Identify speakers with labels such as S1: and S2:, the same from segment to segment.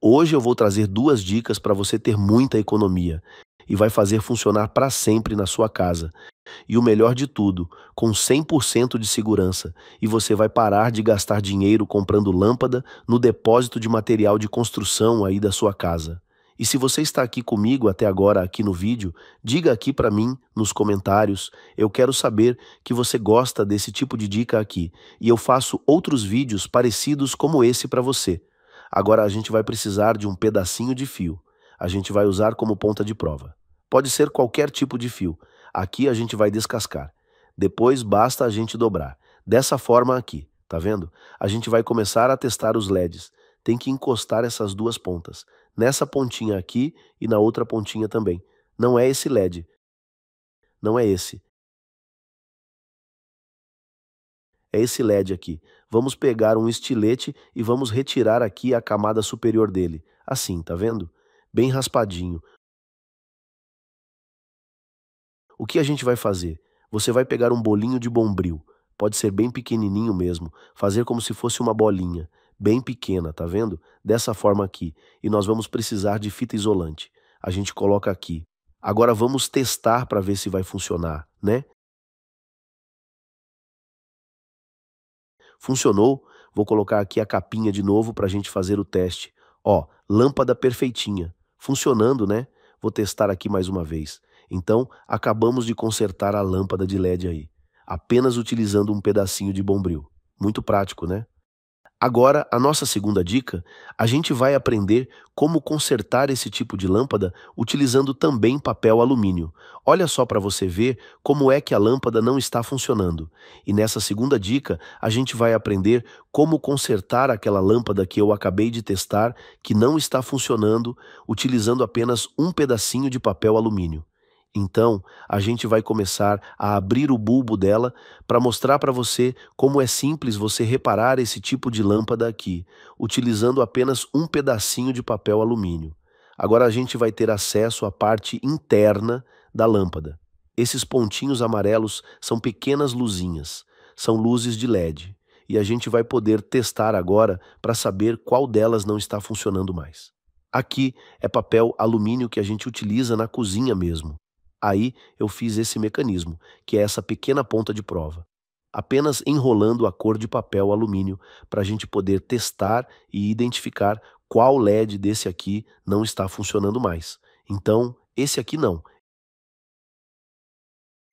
S1: Hoje eu vou trazer duas dicas para você ter muita economia e vai fazer funcionar para sempre na sua casa. E o melhor de tudo, com 100% de segurança, e você vai parar de gastar dinheiro comprando lâmpada no depósito de material de construção aí da sua casa. E se você está aqui comigo até agora aqui no vídeo, diga aqui para mim nos comentários. Eu quero saber que você gosta desse tipo de dica aqui, e eu faço outros vídeos parecidos como esse para você. Agora a gente vai precisar de um pedacinho de fio. A gente vai usar como ponta de prova. Pode ser qualquer tipo de fio. Aqui a gente vai descascar. Depois basta a gente dobrar. Dessa forma aqui, tá vendo? A gente vai começar a testar os LEDs. Tem que encostar essas duas pontas. Nessa pontinha aqui e na outra pontinha também. Não é esse LED.
S2: Não é esse. é esse LED aqui. Vamos pegar um estilete e vamos retirar aqui a camada superior dele. Assim, tá vendo? Bem raspadinho.
S1: O que a gente vai fazer? Você vai pegar um bolinho de bombril. Pode ser bem pequenininho mesmo, fazer como se fosse uma bolinha, bem pequena, tá vendo? Dessa forma aqui. E nós vamos precisar de fita isolante. A gente coloca aqui. Agora vamos
S2: testar para ver se vai funcionar, né?
S1: Funcionou. Vou colocar aqui a capinha de novo para a gente fazer o teste. Ó, lâmpada perfeitinha. Funcionando, né? Vou testar aqui mais uma vez. Então, acabamos de consertar a lâmpada de LED aí, apenas utilizando um pedacinho de bombril. Muito prático, né? Agora, a nossa segunda dica, a gente vai aprender como consertar esse tipo de lâmpada utilizando também papel alumínio. Olha só para você ver como é que a lâmpada não está funcionando. E nessa segunda dica, a gente vai aprender como consertar aquela lâmpada que eu acabei de testar que não está funcionando utilizando apenas um pedacinho de papel alumínio. Então, a gente vai começar a abrir o bulbo dela para mostrar para você como é simples você reparar esse tipo de lâmpada aqui, utilizando apenas um pedacinho de papel alumínio. Agora a gente vai ter acesso à parte interna da lâmpada. Esses pontinhos amarelos são pequenas luzinhas, são luzes de LED, e a gente vai poder testar agora para saber qual delas não está funcionando mais. Aqui é papel alumínio que a gente utiliza na cozinha mesmo. Aí eu fiz esse mecanismo, que é essa pequena ponta de prova, apenas enrolando a cor de papel alumínio para a gente poder testar e identificar qual LED desse aqui não está funcionando mais. Então, esse aqui não,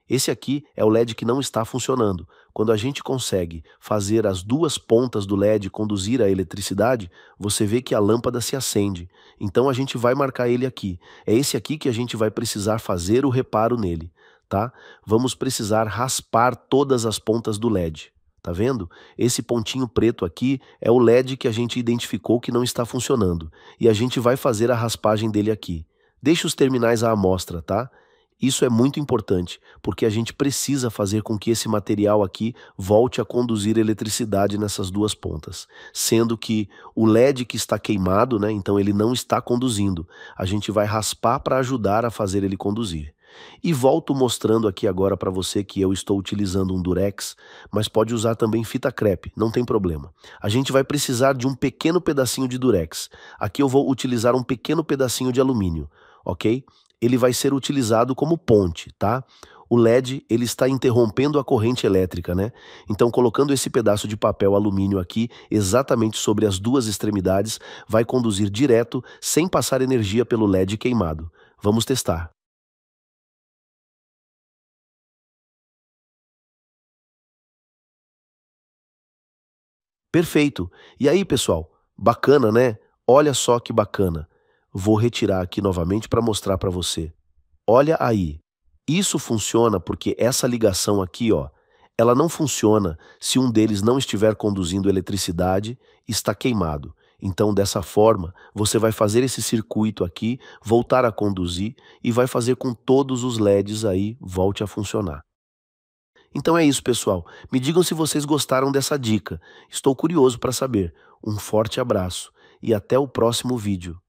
S1: esse aqui é o LED que não está funcionando. Quando a gente consegue fazer as duas pontas do LED conduzir a eletricidade, você vê que a lâmpada se acende. Então a gente vai marcar ele aqui. É esse aqui que a gente vai precisar fazer o reparo nele, tá? Vamos precisar raspar todas as pontas do LED. Tá vendo? Esse pontinho preto aqui é o LED que a gente identificou que não está funcionando. E a gente vai fazer a raspagem dele aqui. Deixe os terminais à amostra, tá? Isso é muito importante, porque a gente precisa fazer com que esse material aqui volte a conduzir eletricidade nessas duas pontas, sendo que o LED que está queimado, né, então ele não está conduzindo. A gente vai raspar para ajudar a fazer ele conduzir. E volto mostrando aqui agora para você que eu estou utilizando um durex, mas pode usar também fita crepe, não tem problema. A gente vai precisar de um pequeno pedacinho de durex. Aqui eu vou utilizar um pequeno pedacinho de alumínio, ok? ele vai ser utilizado como ponte, tá? O LED ele está interrompendo a corrente elétrica, né? Então, colocando esse pedaço de papel alumínio aqui, exatamente sobre as duas extremidades, vai conduzir direto, sem passar energia pelo LED queimado. Vamos testar. Perfeito. E aí, pessoal? Bacana, né? Olha só que bacana vou retirar aqui novamente para mostrar para você. Olha aí. Isso funciona porque essa ligação aqui, ó, ela não funciona se um deles não estiver conduzindo eletricidade, está queimado. Então, dessa forma, você vai fazer esse circuito aqui voltar a conduzir e vai fazer com todos os LEDs aí volte a funcionar. Então é isso, pessoal. Me digam se vocês gostaram dessa dica. Estou curioso para saber. Um forte abraço e até o próximo
S2: vídeo.